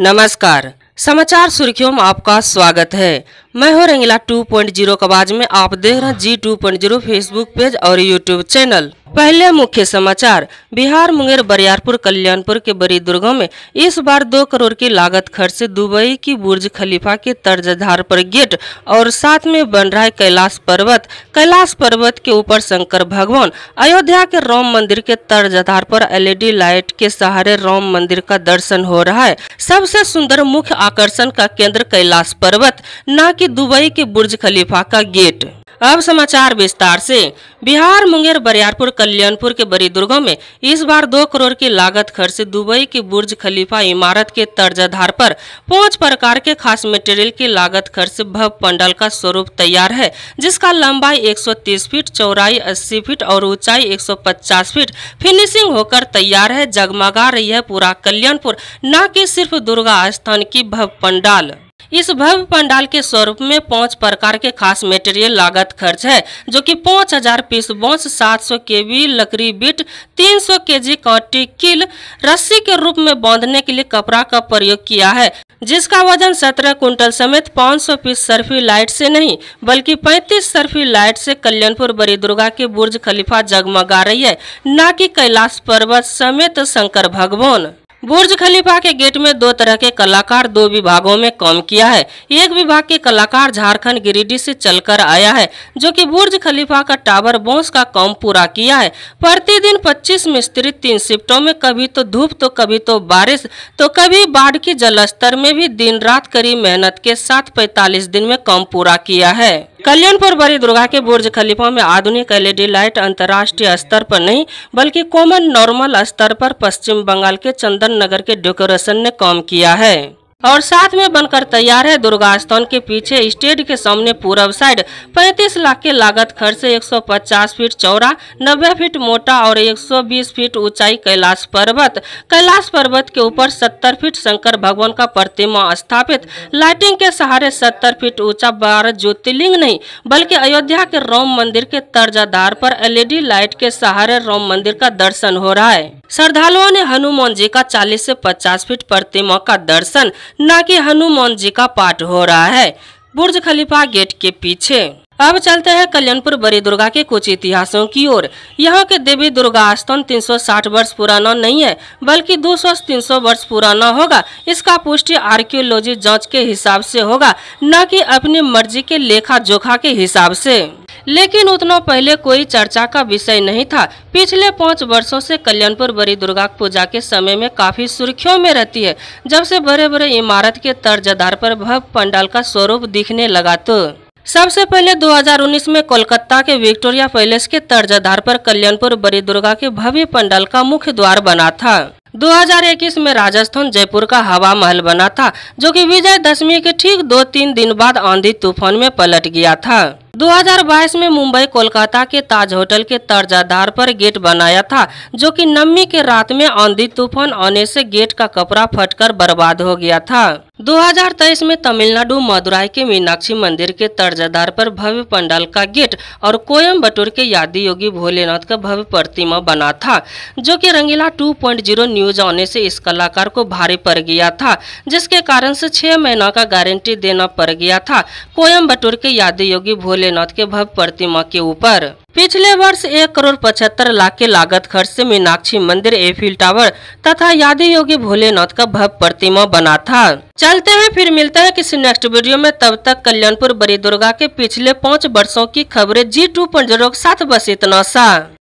नमस्कार समाचार सुर्खियों में आपका स्वागत है मैं हूं रंगीला 2.0 पॉइंट जीरो में आप देख रहे हैं जी टू फेसबुक पेज और यूट्यूब चैनल पहले मुख्य समाचार बिहार मुंगेर बरियारपुर कल्याणपुर के बड़ी दुर्गों में इस बार दो करोड़ की लागत खर्च से दुबई की बुर्ज खलीफा के तर्जधार पर गेट और साथ में बन रहा है कैलाश पर्वत कैलाश पर्वत के ऊपर शंकर भगवान अयोध्या के राम मंदिर के धार पर एलईडी लाइट के सहारे राम मंदिर का दर्शन हो रहा है सबसे सुंदर मुख्य आकर्षण का केंद्र कैलाश पर्वत न की दुबई के बुर्ज खलीफा का गेट अब समाचार विस्तार से बिहार मुंगेर बरियारपुर कल्याणपुर के बड़ी दुर्गों में इस बार दो करोड़ की लागत खर्च से दुबई की बुर्ज खलीफा इमारत के तर्ज आधार पर पांच प्रकार के खास मटेरियल की लागत खर्च से भव्य का स्वरूप तैयार है जिसका लंबाई 130 फीट चौड़ाई 80 फीट और ऊंचाई 150 फीट फिनिशिंग होकर तैयार है जगमगा रही है पूरा कल्याणपुर न की सिर्फ दुर्गा स्थान की भव्य पंडाल इस भव्य पंडाल के स्वरूप में पांच प्रकार के खास मटेरियल लागत खर्च है जो कि पाँच हजार पीस बांस सात सौ के बी लकड़ी बीट तीन सौ के जी कॉटी किल रस्सी के रूप में बांधने के लिए कपड़ा का प्रयोग किया है जिसका वजन सत्रह कुंटल समेत 500 पीस सर्फी लाइट से नहीं बल्कि 35 सर्फी लाइट से कल्याणपुर बड़ी दुर्गा के बुर्ज खलीफा जगमगा रही है न कि कैलाश पर्वत समेत शंकर भगवान बुर्ज खलीफा के गेट में दो तरह के कलाकार दो विभागों में काम किया है एक विभाग के कलाकार झारखंड गिरिडीह से चलकर आया है जो कि बुर्ज खलीफा का टावर बॉन्स का काम पूरा किया है प्रतिदिन 25 मिस्त्री तीन शिफ्टों में कभी तो धूप तो कभी तो बारिश तो कभी बाढ़ की जलस्तर में भी दिन रात करी मेहनत के साथ पैतालीस दिन में काम पूरा किया है कल्याणपुर बड़ी दुर्गा के बुर्ज खलीफा में आधुनिक एलईडी लाइट अंतर्राष्ट्रीय स्तर पर नहीं बल्कि कॉमन नॉर्मल स्तर पर पश्चिम बंगाल के चंदन नगर के डेकोरेशन ने काम किया है और साथ में बनकर तैयार है दुर्गा स्थान के पीछे स्टेड के सामने पूर्व साइड 35 लाख के लागत खर्च से 150 फीट चौड़ा 90 फीट मोटा और 120 फीट ऊंचाई कैलाश पर्वत कैलाश पर्वत के ऊपर 70 फीट शंकर भगवान का प्रतिमा स्थापित लाइटिंग के सहारे 70 फीट ऊंचा बारह ज्योतिर्लिंग नहीं बल्कि अयोध्या के राम मंदिर के तर्जादार पर एलईडी लाइट के सहारे राम मंदिर का दर्शन हो रहा है श्रद्धालुओं ने हनुमान जी का 40 से 50 फीट प्रतिमा का दर्शन न कि हनुमान जी का पाठ हो रहा है बुर्ज खलीफा गेट के पीछे अब चलते हैं कल्याणपुर बड़ी दुर्गा के कुछ इतिहासों की ओर यहाँ के देवी दुर्गा स्थान 360 वर्ष पुराना नहीं है बल्कि 200-300 वर्ष पुराना होगा इसका पुष्टि आर्कियोलॉजी जांच के हिसाब से होगा न कि अपनी मर्जी के लेखा जोखा के हिसाब से लेकिन उतना पहले कोई चर्चा का विषय नहीं था पिछले पाँच वर्षों से कल्याणपुर बड़ी दुर्गा पूजा के समय में काफी सुर्खियों में रहती है जब से बड़े बड़े इमारत के तर्जदार पर भव्य पंडाल का स्वरूप दिखने लगा तो सबसे पहले 2019 में कोलकाता के विक्टोरिया पैलेस के तर्जदार पर कल्याणपुर बड़ी दुर्गा के भव्य पंडाल का मुख्य द्वार बना था 2021 में राजस्थान जयपुर का हवा महल बना था जो कि विजय दशमी के ठीक दो तीन दिन बाद आंधी तूफान में पलट गया था 2022 में मुंबई कोलकाता के ताज होटल के तर्जाधार पर गेट बनाया था जो कि नमी के रात में आंधी तूफान आने से गेट का कपड़ा फटकर बर्बाद हो गया था 2023 में तमिलनाडु मदुराई के मीनाक्षी मंदिर के तर्जदार पर भव्य पंडाल का गेट और कोयम्बटूर के यादी योगी भोलेनाथ का भव्य प्रतिमा बना था जो कि रंगीला 2.0 न्यूज आने से इस कलाकार को भारी पड़ गया था जिसके कारण से छह महीना का गारंटी देना पड़ गया था कोयम्बटूर के यादी योगी भोलेनाथ के भव्य प्रतिमा के ऊपर पिछले वर्ष एक करोड़ पचहत्तर लाख के लागत खर्च से मीनाक्षी मंदिर एफिल टावर तथा यादव योगी भोलेनाथ का भव्य प्रतिमा बना था चलते हैं फिर मिलता है किसी नेक्स्ट वीडियो में तब तक कल्याणपुर बड़ी दुर्गा के पिछले पाँच वर्षों की खबरें जी टू पॉइंट के साथ बस इतना सा